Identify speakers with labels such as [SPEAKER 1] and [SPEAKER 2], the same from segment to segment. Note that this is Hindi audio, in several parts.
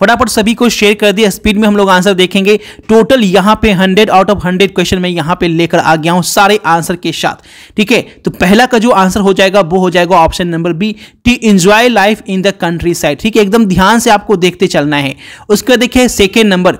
[SPEAKER 1] फटाफट सभी को शेयर कर दिया स्पीड में हम लोग आंसर देखेंगे टोटल यहां पे 100 आउट ऑफ 100 क्वेश्चन में यहां पे लेकर आ गया हूं सारे आंसर के साथ ठीक है तो पहला का जो आंसर हो जाएगा वो हो जाएगा option number B to enjoy life in the countryside ठीक है एकदम ध्यान से आपको देखते चलना है उसका देखिए second number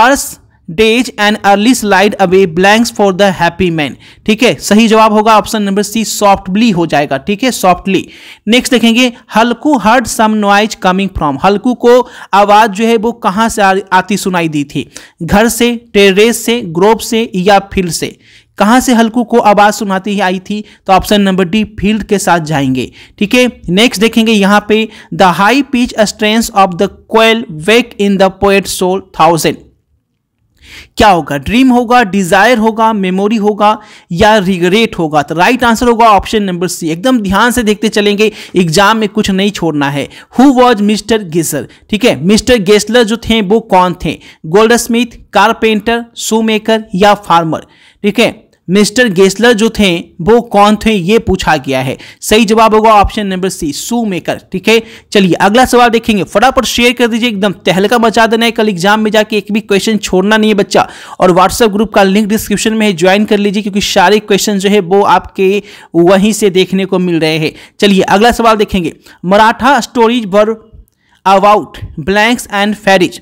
[SPEAKER 1] hours days and early slide away blanks for the happy man ठीक है सही जवाब होगा ऑप्शन नंबर सी सॉफ्टली हो जाएगा ठीक है सॉफ्टली नेक्स्ट देखेंगे Halku heard some noise coming from Halku को आवाज जो है वो कहाँ से आती सुनाई दी थी घर से टेरेस से ग्रोप से या फील्ड से कहाँ से हल्कू को आवाज सुनाती ही आई थी तो ऑप्शन नंबर डी फील्ड के साथ जाएंगे ठीक है नेक्स्ट देखेंगे यहाँ पे the high pitch strength of the quell wake in the poet soul thousand क्या होगा ड्रीम होगा डिजायर होगा मेमोरी होगा या रिग्रेट होगा तो राइट आंसर होगा ऑप्शन नंबर सी एकदम ध्यान से देखते चलेंगे एग्जाम में कुछ नहीं छोड़ना है हु वॉज मिस्टर गेसर ठीक है मिस्टर गेस्लर जो थे वो कौन थे goldsmith carpenter shoemaker या फार्मर ठीक है मिस्टर गेस्लर जो थे वो कौन थे ये पूछा गया है सही जवाब होगा option number C shoemaker ठीक है चलिए अगला सवाल देखेंगे फटाफट शेयर कर दीजिए एकदम तहलका मचा देना है कल एग्जाम में जाके एक भी क्वेश्चन छोड़ना नहीं है बच्चा और व्हाट्सएप ग्रुप का लिंक डिस्क्रिप्शन में है ज्वाइन कर लीजिए क्योंकि सारे क्वेश्चन जो है वो आपके वहीं से देखने को मिल रहे हैं चलिए अगला सवाल देखेंगे Maratha stories were about blanks and fairies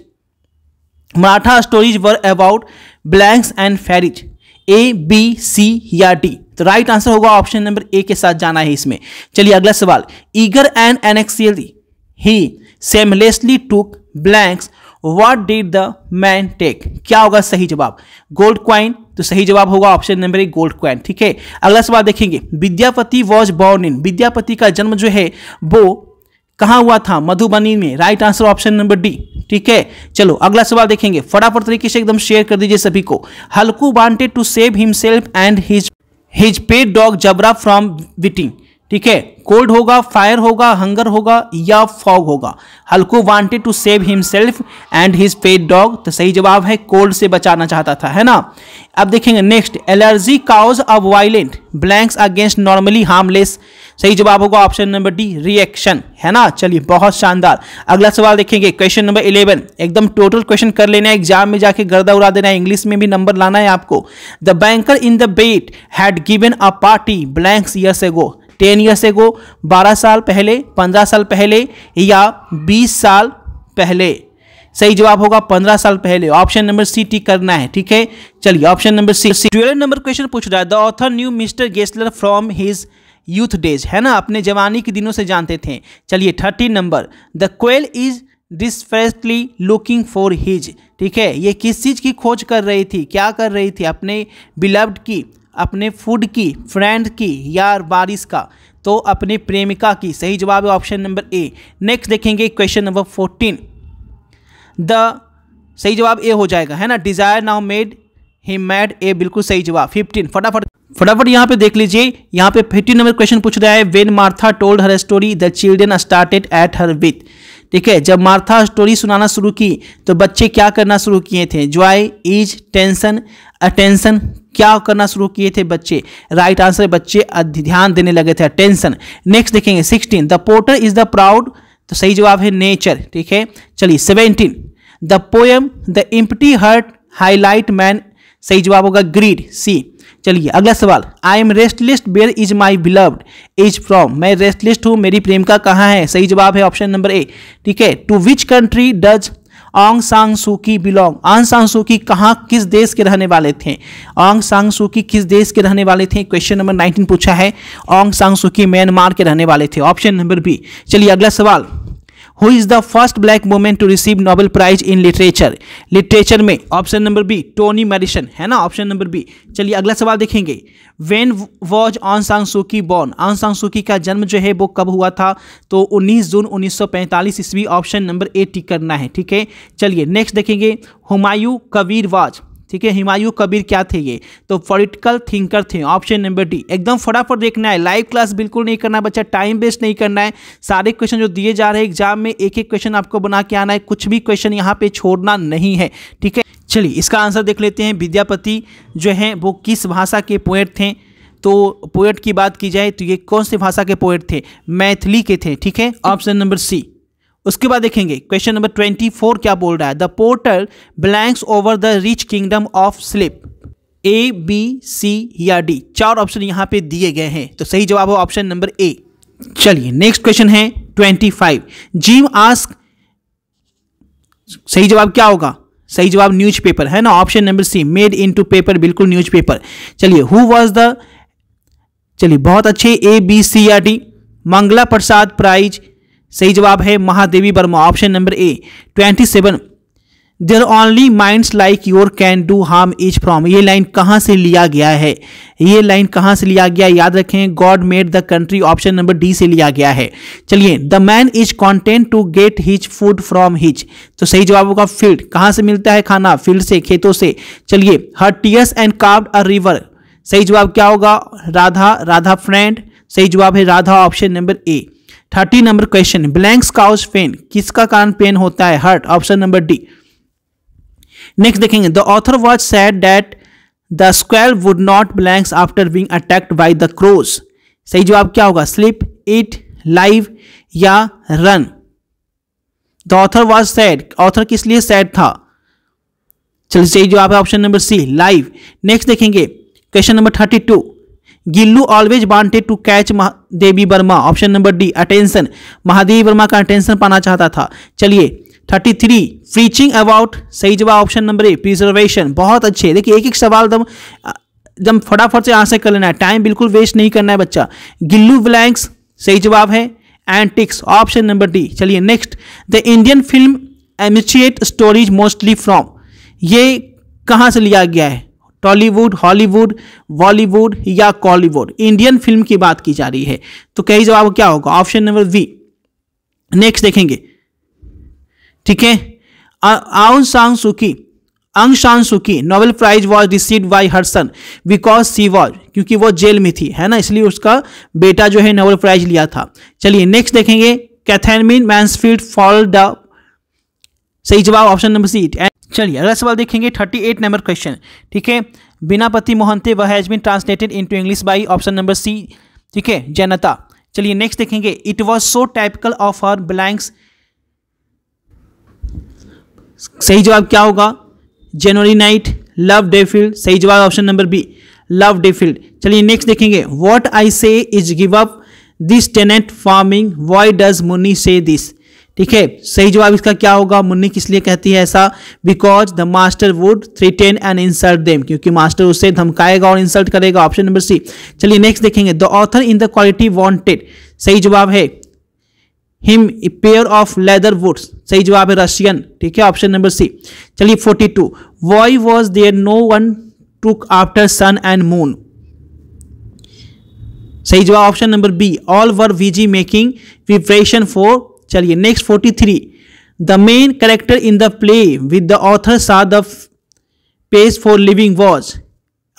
[SPEAKER 1] Maratha stories were about blanks and fairies A B C या डी तो राइट आंसर होगा ऑप्शन नंबर ए के साथ जाना है इसमें चलिए अगला सवाल eager and anxious he seamlessly took blanks what did the man take क्या होगा सही जवाब गोल्ड क्वाइन तो सही जवाब होगा option number A gold coin ठीक है अगला सवाल देखेंगे Vidyapati was born in Vidyapati का जन्म जो है वो कहाँ हुआ था मधुबनी में right answer option number D ठीक है चलो अगला सवाल देखेंगे फटाफट तरीके से एकदम शेयर कर दीजिए सभी को Halku wanted to save himself and his his pet dog Jabra from witting ठीक है कोल्ड होगा फायर होगा हंगर होगा या फॉग होगा Halku wanted to save himself and his pet dog तो सही जवाब है कोल्ड से बचाना चाहता था है ना अब देखेंगे next allergy causes a violent blanks against normally harmless सही जवाब होगा ऑप्शन नंबर डी रिएक्शन है ना चलिए बहुत शानदार अगला सवाल देखेंगे क्वेश्चन नंबर इलेवन एकदम टोटल क्वेश्चन कर लेना है एग्जाम में जाके गर्दा उड़ा देना है इंग्लिश में भी नंबर लाना है आपको the banker in the bet had given a party blanks years ago ten years ago बारह साल पहले पंद्रह साल पहले या बीस साल पहले सही जवाब होगा पंद्रह साल पहले ऑप्शन नंबर सी टी करना है ठीक है चलिए option number C twelve number question पूछ रहा है the author knew mister Gessler from his youth days है ना अपने जवानी के दिनों से जानते थे चलिए thirteen number the koel is desperately looking for his ठीक है ये किस चीज़ की खोज कर रही थी क्या कर रही थी अपने बिलव्ड की अपने फूड की फ्रेंड की या बारिश का तो अपने प्रेमिका की सही जवाब है ऑप्शन नंबर ए नेक्स्ट देखेंगे क्वेश्चन नंबर फोर्टीन द सही जवाब ए हो जाएगा है ना desire now made mad A बिल्कुल सही जवाब फिफ्टीन फटाफट फटाफट यहाँ पे देख लीजिए यहाँ पे फिफ्टीन नंबर क्वेश्चन पूछ रहा है when Martha told her story the children started at her with ठीक है जब मार्था स्टोरी सुनाना शुरू की तो बच्चे क्या करना शुरू किए थे ज्वाय इज टेंशन अटेंशन क्या करना शुरू किए थे बच्चे राइट आंसर बच्चे ध्यान देने लगे थे अटेंशन नेक्स्ट देखेंगे sixteen the porter is the proud तो सही जवाब है नेचर ठीक है चलिए seventeen the poem the empty heart highlight man सही जवाब होगा ग्रीड सी चलिए अगला सवाल I am restless is my beloved is from मैं रेस्ट लिस्ट हूँ मेरी प्रेम का कहाँ है सही जवाब है ऑप्शन नंबर ए ठीक है टू विच कंट्री डज आंग सांग सूकी बिलोंग आंग सांग सुकी कहाँ किस देश के रहने वाले थे आंग सांग सुकी किस देश के रहने वाले थे क्वेश्चन नंबर नाइनटीन पूछा है आंग सांग सुकी म्यांमार के रहने वाले थे ऑप्शन नंबर बी चलिए अगला सवाल who is the first black women to receive Nobel prize in literature literature में option number B Toni Madison है ना ऑप्शन नंबर बी चलिए अगला सवाल देखेंगे वेन वॉज ऑन सांग सुकी बॉर्न ऑन सांग सुकी का जन्म जो है वो कब हुआ था तो 19 जून 1945 ईस्वी ऑप्शन नंबर ए टिक करना है ठीक है चलिए नेक्स्ट देखेंगे हुमायूं कबीर वाज ठीक है हिमायू कबीर क्या थे ये तो पोलिटिकल थिंकर थे ऑप्शन नंबर डी एकदम फटाफट देखना है लाइव क्लास बिल्कुल नहीं करना है बच्चा टाइम वेस्ट नहीं करना है सारे क्वेश्चन जो दिए जा रहे हैं एग्जाम में एक एक क्वेश्चन आपको बना के आना है कुछ भी क्वेश्चन यहाँ पे छोड़ना नहीं है ठीक है चलिए इसका आंसर देख लेते हैं विद्यापति जो हैं वो किस भाषा के पोएट थे तो पोएट की बात की जाए तो ये कौन से भाषा के पोएट थे मैथिली के थे ठीक है ऑप्शन नंबर सी उसके बाद देखेंगे क्वेश्चन नंबर ट्वेंटी फोर क्या बोल रहा है the portal blanks over the rich kingdom of sleep A B C या डी चार ऑप्शन यहां पे दिए गए हैं तो सही जवाब है ऑप्शन नंबर ए चलिए नेक्स्ट क्वेश्चन है ट्वेंटी फाइव जीव आस्क सही जवाब क्या होगा सही जवाब न्यूज पेपर है ना option number C made into paper बिल्कुल न्यूज पेपर चलिए हु वॉज द चलिए बहुत अच्छे ए बी सी या डी मंगला प्रसाद प्राइज सही जवाब है Mahadevi Verma option number A twenty seven there only minds like your can do harm is from ये लाइन कहाँ से लिया गया है ये लाइन कहाँ से लिया गया याद रखें God made the country option number D से लिया गया है चलिए the man is content to get his food from his तो सही जवाब होगा फील्ड कहाँ से मिलता है खाना फील्ड से खेतों से चलिए her tears and carved a river सही जवाब क्या होगा राधा राधा फ्रेंड सही जवाब है Radha option number A thirty number question blanks cause pain किसका कारण पेन होता है hurt option number D next देखेंगे the author was sad that the squirrel would not blanks after being attacked by the crows सही जवाब क्या होगा स्लिप इट लाइव या run the author was sad author किस लिए सैड था चलिए सही जवाब है option number C live next देखेंगे question number thirty two Gillu always wanted to catch Devi Verma option number D attention Mahadevi Verma का अटेंशन पाना चाहता था चलिए थर्टी थ्री प्रीचिंग अबाउट सही जवाब ऑप्शन नंबर ए प्रिजर्वेशन बहुत अच्छे देखिए एक एक सवाल दम दम फटाफट से आंसर कर लेना है टाइम बिल्कुल वेस्ट नहीं करना है बच्चा गिल्लू ब्लैंक्स सही जवाब है antics option number D चलिए next the Indian film emaciate stories mostly from ये कहाँ से लिया गया है टॉलीवुड हॉलीवुड बॉलीवुड या कॉलीवुड इंडियन फिल्म की बात की जा रही है तो कई जवाब क्या होगा ऑप्शन नंबर बी नेक्स्ट देखेंगे ठीक है आउन सांग सुकी Aung San Suu Kyi Nobel prize was receive by her son because she was क्योंकि वो जेल में थी है ना इसलिए उसका बेटा जो है नोबेल प्राइज लिया था चलिए नेक्स्ट देखेंगे कैथेनमिन मैंसफील्ड फॉल द सही जवाब ऑप्शन नंबर सी चलिए अगला सवाल देखेंगे थर्टी एट नंबर क्वेश्चन ठीक है बिनापति मोहनते वह has been translated into English by option number C ठीक है जनता चलिए नेक्स्ट देखेंगे it was so typical of our blanks सही जवाब क्या होगा जनवरी नाइट लव फील्ड सही जवाब option number B love field चलिए नेक्स्ट देखेंगे what I say is give up this tenet farming why does Muni say this ठीक है सही जवाब इसका क्या होगा मुन्नी किस लिए कहती है ऐसा because the master would threaten and insult them क्योंकि मास्टर उसे धमकाएगा और इंसल्ट करेगा ऑप्शन नंबर सी चलिए नेक्स्ट देखेंगे the author in the quality wanted सही जवाब है him pair of leather woods सही जवाब है रशियन ठीक है ऑप्शन नंबर सी चलिए forty two why was there no one took after sun and moon सही जवाब option number B all were busy making preparation for चलिए next forty three the main character in the play with the author saw the place for living was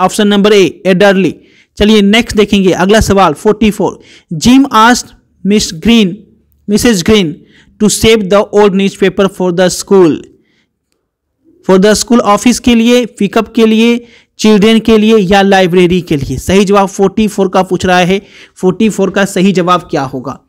[SPEAKER 1] option number A elderly चलिए नेक्स्ट देखेंगे अगला सवाल forty four Jim asked Miss Green Mrs Green to save the old newspaper for the school for the school office के लिए पिकअप के लिए चिल्ड्रेन के लिए या लाइब्रेरी के लिए सही जवाब फोर्टी फोर का पूछ रहा है फोर्टी फोर का सही जवाब क्या होगा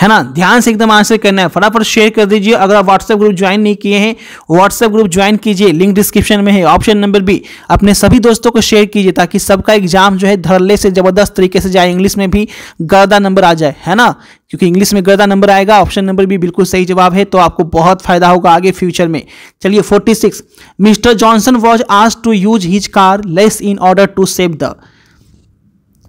[SPEAKER 1] है ना ध्यान से एकदम आंसर करना है फटाफट शेयर कर दीजिए अगर आप व्हाट्सएप ग्रुप ज्वाइन नहीं किए हैं व्हाट्सएप ग्रुप ज्वाइन कीजिए लिंक डिस्क्रिप्शन में है ऑप्शन नंबर बी अपने सभी दोस्तों को शेयर कीजिए ताकि सबका एग्जाम जो है धरले से जबरदस्त तरीके से जाए इंग्लिश में भी गर्दा नंबर आ जाए है ना क्योंकि इंग्लिश में गर्दा नंबर आएगा ऑप्शन नंबर भी बिल्कुल सही जवाब है तो आपको बहुत फायदा होगा आगे फ्यूचर में चलिए फोर्टी मिस्टर जॉनसन वॉज आज to use his car less in order to save the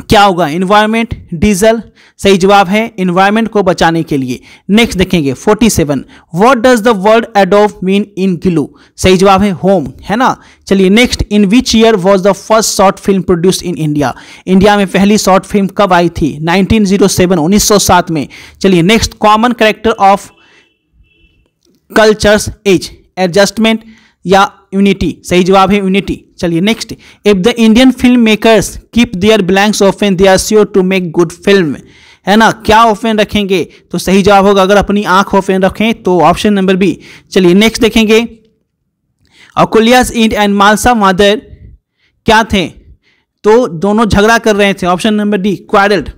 [SPEAKER 1] क्या होगा इन्वायरमेंट डीजल सही जवाब है इन्वायरमेंट को बचाने के लिए नेक्स्ट देखेंगे 47 seven what does the word adobe mean in गिलू सही जवाब है होम है ना चलिए next in which year was the first short film produce in India India में पहली शॉर्ट फिल्म कब आई थी 1907 सात में चलिए next common character of cultures as adjustment या यूनिटी सही जवाब है यूनिटी चलिए next if the Indian film makers keep their blanks open they are sure to make good film है ना क्या ओपन रखेंगे तो सही जवाब होगा अगर अपनी आंख ओपन रखें तो ऑप्शन नंबर बी चलिए नेक्स्ट देखेंगे अकुलियास इंड एंड मालसा मादर क्या थे तो दोनों झगड़ा कर रहे थे option number D quarrelled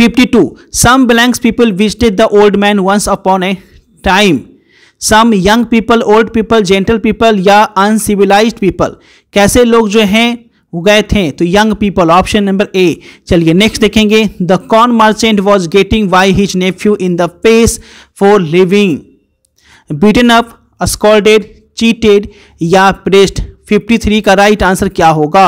[SPEAKER 1] 52 some blanks people visited the old man once upon a time some young people old people gentle people या uncivilized पीपल कैसे लोग जो हैं गए थे तो young people option number A चलिए नेक्स्ट देखेंगे the corn merchant was getting why his nephew in the face for living beaten up scolded cheated या प्रेस्ड 53 का राइट आंसर क्या होगा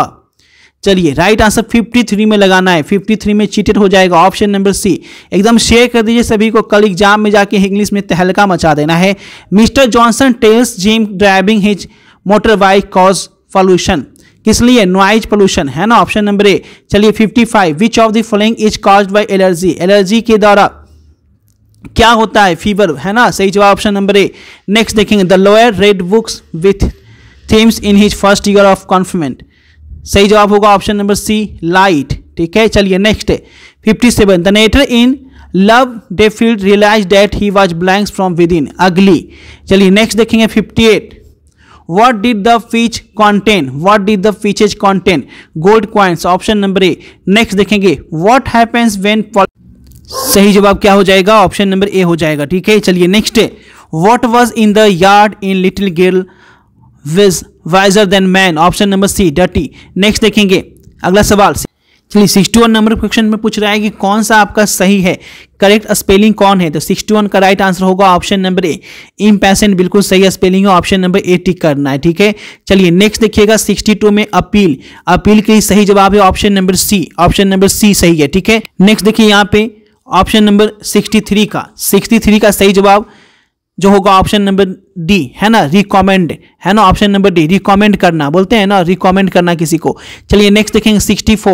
[SPEAKER 1] चलिए राइट आंसर 53 में लगाना है 53 में चीटेड हो जाएगा ऑप्शन नंबर सी एकदम शेयर कर दीजिए सभी को कल एग्जाम में जाके इंग्लिश में तहलका मचा देना है mister Johnson tells Jim driving his motor bike cause pollution इसलिए नॉइज पोल्यूशन है ना ऑप्शन नंबर ए चलिए 55 which of the following is cause by allergy allergy के द्वारा क्या होता है फीवर है ना सही जवाब ऑप्शन नंबर ए नेक्स्ट देखेंगे the lower read books with themes in his first year of confinement सही जवाब होगा ऑप्शन नंबर सी लाइट ठीक है चलिए next fifty seven the narrator in love day field realize that he was blanks from within अगली चलिए नेक्स्ट देखेंगे fifty eight what did the fish contain what did the fishes contain gold coins option number A next देखेंगे what happens when सही जवाब क्या हो जाएगा ऑप्शन नंबर ए हो जाएगा ठीक है चलिए नेक्स्ट है what was in the yard in little girl is wiser than man option number C डटी नेक्स्ट देखेंगे अगला सवाल चलिए सिक्सटी वन नंबर क्वेश्चन में पूछ रहा है कि कौन सा आपका सही है करेक्ट स्पेलिंग कौन है तो सिक्सटी वन का राइट आंसर होगा ऑप्शन नंबर ए इम्पैसेंट बिल्कुल सही स्पेलिंग है ऑप्शन नंबर ए टिक करना है ठीक है चलिए नेक्स्ट देखिएगा सिक्सटी टू में अपील अपील के लिए सही जवाब है option number C option number C सही है ठीक है नेक्स्ट देखिए यहाँ पे ऑप्शन नंबर सिक्सटी थ्री का सिक्सटी थ्री का सही जवाब जो होगा ऑप्शन नंबर डी है ना रिकमेंड है ना ऑप्शन नंबर डी रिकमेंड करना बोलते हैं ना रिकमेंड करना किसी को चलिए नेक्स्ट देखेंगे 64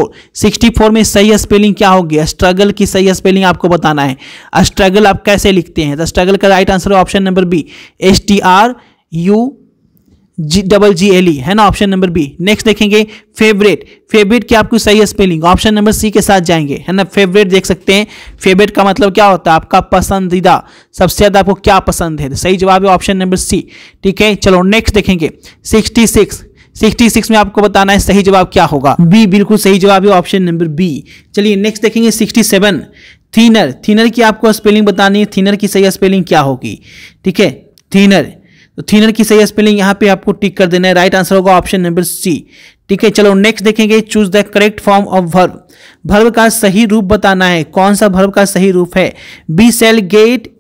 [SPEAKER 1] 64 में सही स्पेलिंग क्या होगी स्ट्रगल की सही स्पेलिंग आपको बताना है स्ट्रगल आप कैसे लिखते हैं तो स्ट्रगल का राइट आंसर है option number B S T R U G double G L E है ना ऑप्शन नंबर बी नेक्स्ट देखेंगे फेवरेट फेवरेट की आपको सही स्पेलिंग ऑप्शन नंबर सी के साथ जाएंगे है ना फेवरेट देख सकते हैं फेवरेट का मतलब क्या होता है आपका पसंदीदा सबसे ज़्यादा आपको क्या पसंद है सही जवाब है ऑप्शन नंबर सी ठीक है चलो नेक्स्ट देखेंगे सिक्सटी सिक्स सिक्सटी सिक्स में आपको बताना है सही जवाब क्या होगा बी बिल्कुल सही जवाब है ऑप्शन नंबर बी चलिए नेक्स्ट देखेंगे सिक्सटी सेवन थीनर थीनर की आपको स्पेलिंग बतानी है थीनर की सही स्पेलिंग क्या होगी ठीक है थीनर तो थिनर की सही स्पेलिंग यहाँ पे आपको टिक कर देना है राइट आंसर होगा ऑप्शन नंबर सी ठीक है चलो नेक्स्ट देखेंगे choose the correct form of verb verb का सही रूप बताना है कौन सा भर्व का सही रूप है B shall get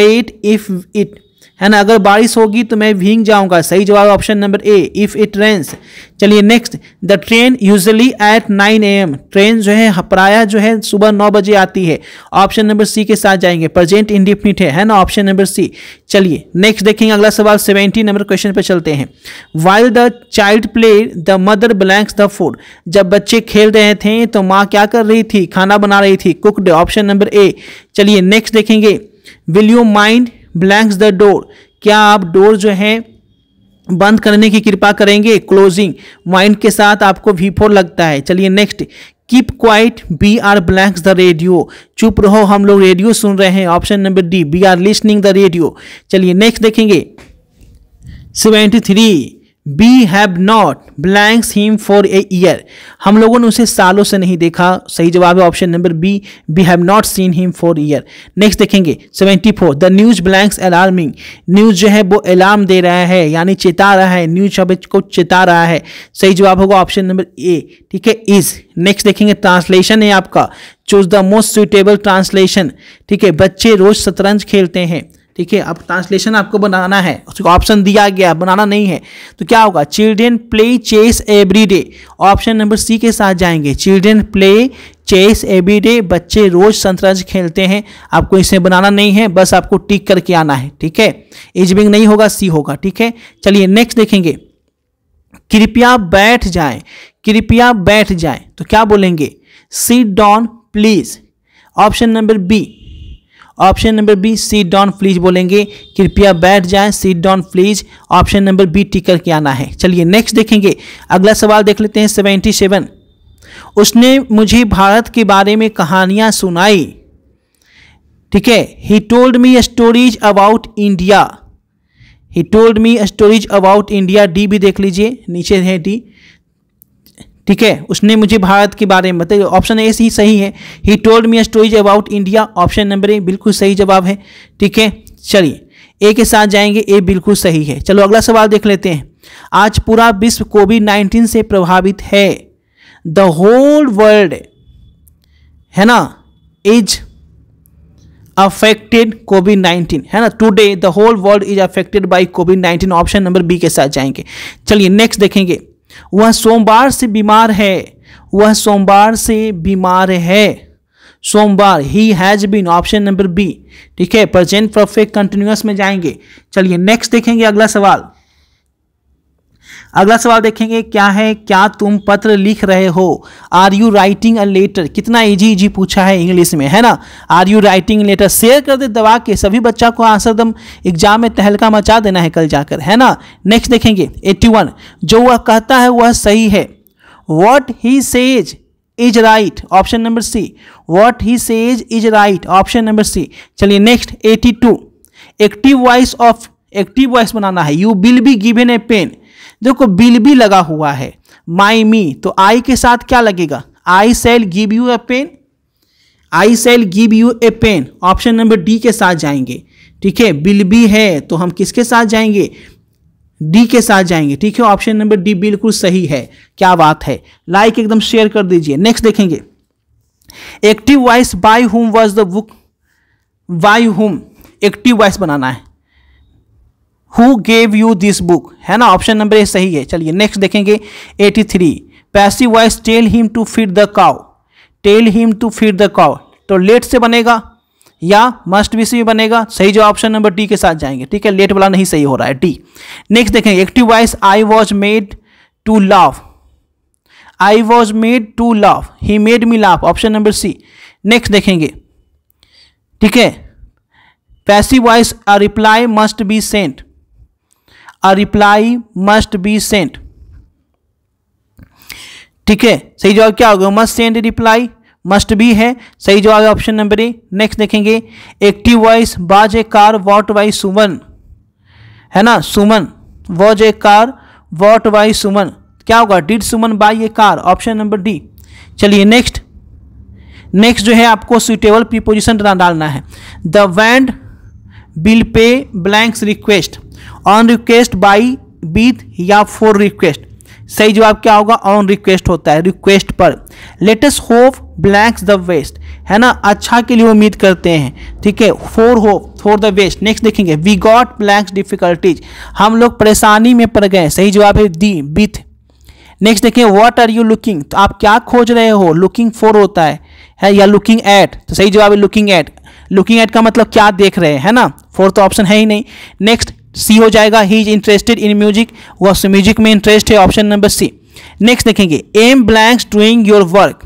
[SPEAKER 1] wet if it है ना अगर बारिश होगी तो मैं भींग जाऊंगा सही जवाब option number A if it rains चलिए next the train usually at nine A M train जो है प्रायः जो है सुबह नौ बजे आती है ऑप्शन नंबर सी के साथ जाएंगे प्रजेंट इंडिफिनिट है है ना ऑप्शन नंबर सी चलिए नेक्स्ट देखेंगे अगला सवाल सेवेंटी नंबर क्वेश्चन पर चलते हैं while the child play the mother blanks the food जब बच्चे खेल रहे थे तो माँ क्या कर रही थी खाना बना रही थी कुकड ऑप्शन नंबर ए चलिए नेक्स्ट देखेंगे will you mind blanks the door क्या आप डोर जो है बंद करने की कृपा करेंगे क्लोजिंग माइंड के साथ आपको वी फोर लगता है चलिए next keep quiet be are blanks the radio चुप रहो हम लोग रेडियो सुन रहे हैं option number D be are listening the radio चलिए नेक्स्ट देखेंगे seventy three we have not blanks him for a year हम लोगों ने उसे सालों से नहीं देखा सही जवाब है option number B we have not seen him for year next देखेंगे seventy four the news blanks alarming news जो है वो अलार्म दे रहा है यानी चेता रहा है न्यूज शब्द को चेता रहा है सही जवाब होगा ऑप्शन नंबर ए ठीक है इज नेक्स्ट देखेंगे ट्रांसलेशन है आपका choose the most suitable translation ठीक है बच्चे रोज शतरंज खेलते हैं ठीक है अब ट्रांसलेशन आपको बनाना है उसको ऑप्शन दिया गया बनाना नहीं है तो क्या होगा children play chess every day option number C के साथ जाएंगे children play chess every day बच्चे रोज शतरंज खेलते हैं आपको इसे बनाना नहीं है बस आपको टिक करके आना है ठीक है इजबिंग नहीं होगा सी होगा ठीक है चलिए नेक्स्ट देखेंगे कृपया बैठ जाए कृपया बैठ जाए तो क्या बोलेंगे sit down please option number B option number B sit down please बोलेंगे कृपया बैठ जाएं sit down please option number B टिक करके आना है चलिए नेक्स्ट देखेंगे अगला सवाल देख लेते हैं सेवेंटी सेवन उसने मुझे भारत के बारे में कहानियां सुनाई ठीक है he told me stories about India he told me stories about India D भी देख लीजिए नीचे है डी ठीक है उसने मुझे भारत के बारे में बताया ऑप्शन ए सी सही है he told me stories about India option number A बिल्कुल सही जवाब है ठीक है चलिए ए के साथ जाएंगे ए बिल्कुल सही है चलो अगला सवाल देख लेते हैं आज पूरा विश्व कोविड नाइन्टीन से प्रभावित है द होल वर्ल्ड है ना इज अफेक्टेड कोविड नाइन्टीन है ना today the whole world is affected by COVID nineteen option number B के साथ जाएंगे चलिए नेक्स्ट देखेंगे वह सोमवार से बीमार है वह सोमवार से बीमार है सोमवार he has been option number B ठीक है प्रजेंट परफेक्ट कंटिन्यूस में जाएंगे चलिए नेक्स्ट देखेंगे अगला सवाल अगला सवाल देखेंगे क्या है क्या तुम पत्र लिख रहे हो are you writing a letter कितना इजी इजी पूछा है इंग्लिश में है ना are you writing letter share कर दे दबा के सभी बच्चा को आंसर दम एग्जाम में तहलका मचा देना है कल जाकर है ना नेक्स्ट देखेंगे 81 जो वह कहता है वह सही है what he says is right option number C what he says is right option number C चलिए नेक्स्ट 82 active voice of active voice बनाना है you will be given a pen देखो बिल भी लगा हुआ है माई मी तो आई के साथ क्या लगेगा I shall give you a pen I shall give you a pen option number D के साथ जाएंगे ठीक है बिल भी है तो हम किसके साथ जाएंगे डी के साथ जाएंगे ठीक है ऑप्शन नंबर डी बिल्कुल सही है क्या बात है लाइक एकदम शेयर कर दीजिए नेक्स्ट देखेंगे active voice by whom was the book by whom active voice बनाना है who gave you this book है ना ऑप्शन नंबर ए सही है चलिए नेक्स्ट देखेंगे 83 three passive voice tell him to feed the cow tell him to feed the cow तो लेट से बनेगा या मस्ट बी से बनेगा सही जो ऑप्शन नंबर डी के साथ जाएंगे ठीक है लेट वाला नहीं सही हो रहा है डी नेक्स्ट देखेंगे active voice I was made to love I was made to love he made me love option number C next देखेंगे ठीक है passive voice a reply must be sent a reply must be sent ठीक है सही जवाब क्या होगा must send reply must be है सही जवाब है ऑप्शन नंबर ए नेक्स्ट देखेंगे active voice was a car bought by सुमन है ना Suman was a car bought by Suman क्या होगा did Suman buy a car option number D चलिए नेक्स्ट नेक्स्ट जो है आपको सुटेबल प्रीपोजिशन डालना है the vend will pay blanks request on request by with या फॉर रिक्वेस्ट सही जवाब क्या होगा ऑन रिक्वेस्ट होता है रिक्वेस्ट पर let us hope blanks the best है ना अच्छा के लिए उम्मीद करते हैं ठीक है for hope for the best next देखेंगे वी गॉट ब्लैंक्स डिफिकल्टीज हम लोग परेशानी में पड़ गए सही जवाब है दी बिथ नेक्स्ट देखिए व्हाट आर यू लुकिंग तो आप क्या खोज रहे हो लुकिंग फॉर होता है है या लुकिंग एट तो सही जवाब है लुकिंग एट लुकिंग एट का मतलब क्या देख रहे हैं है ना फोर तो ऑप्शन है ही नहीं नेक्स्ट सी हो जाएगा he is interested in music वह म्यूजिक में इंटरेस्ट है ऑप्शन नंबर सी नेक्स्ट देखेंगे aim blanks doing your work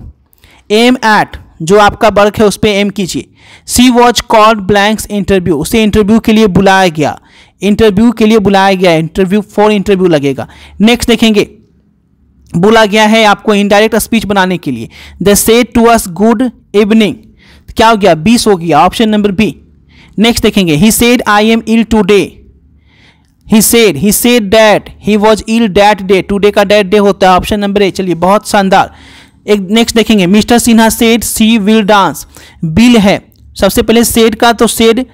[SPEAKER 1] aim at जो आपका वर्क है उस पर एम कीजिए she was called blanks interview उसे इंटरव्यू के लिए बुलाया गया इंटरव्यू के लिए बुलाया गया इंटरव्यू फॉर इंटरव्यू लगेगा नेक्स्ट देखेंगे बोला गया है आपको इनडायरेक्ट स्पीच बनाने के लिए they said to us good evening क्या हो गया बीस हो गया ऑप्शन नंबर बी नेक्स्ट देखेंगे he said I am ill today he said he said that he was ill that day today का डैट डे होता है ऑप्शन नंबर ए चलिए बहुत शानदार एक नेक्स्ट देखेंगे mister Sinha said she will dance will है सबसे पहले सेड का तो सेड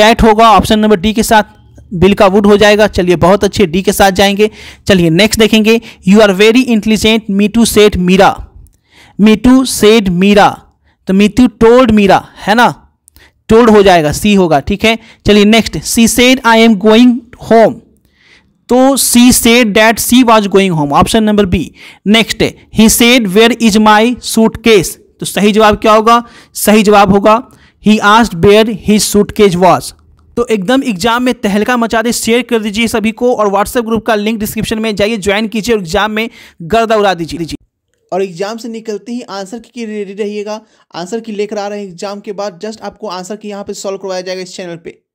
[SPEAKER 1] डैट होगा ऑप्शन नंबर डी के साथ बिल का वुड हो जाएगा चलिए बहुत अच्छे डी के साथ जाएंगे चलिए नेक्स्ट देखेंगे you are very intelligent Meetu said Meera Meetu said Meera तो मीटू टोल्ड मीरा है ना टोल्ड हो जाएगा सी होगा ठीक है चलिए next she said I am going home तो she said that she was going home option number B next he said where is my suitcase तो सही जवाब क्या होगा सही जवाब होगा he asked where he suitcase was तो एकदम एग्जाम में तहलका मचा दे शेयर कर दीजिए सभी को और व्हाट्सएप ग्रुप का लिंक डिस्क्रिप्शन में जाइए ज्वाइन कीजिए और एग्जाम में गर्दा उड़ा दीजिए और एग्जाम से निकलते ही आंसर की रेडी रहिएगा आंसर की लेकर आ रहे हैं एग्जाम के बाद जस्ट आपको आंसर की यहाँ पे सॉल्व करवाया जाएगा इस चैनल पे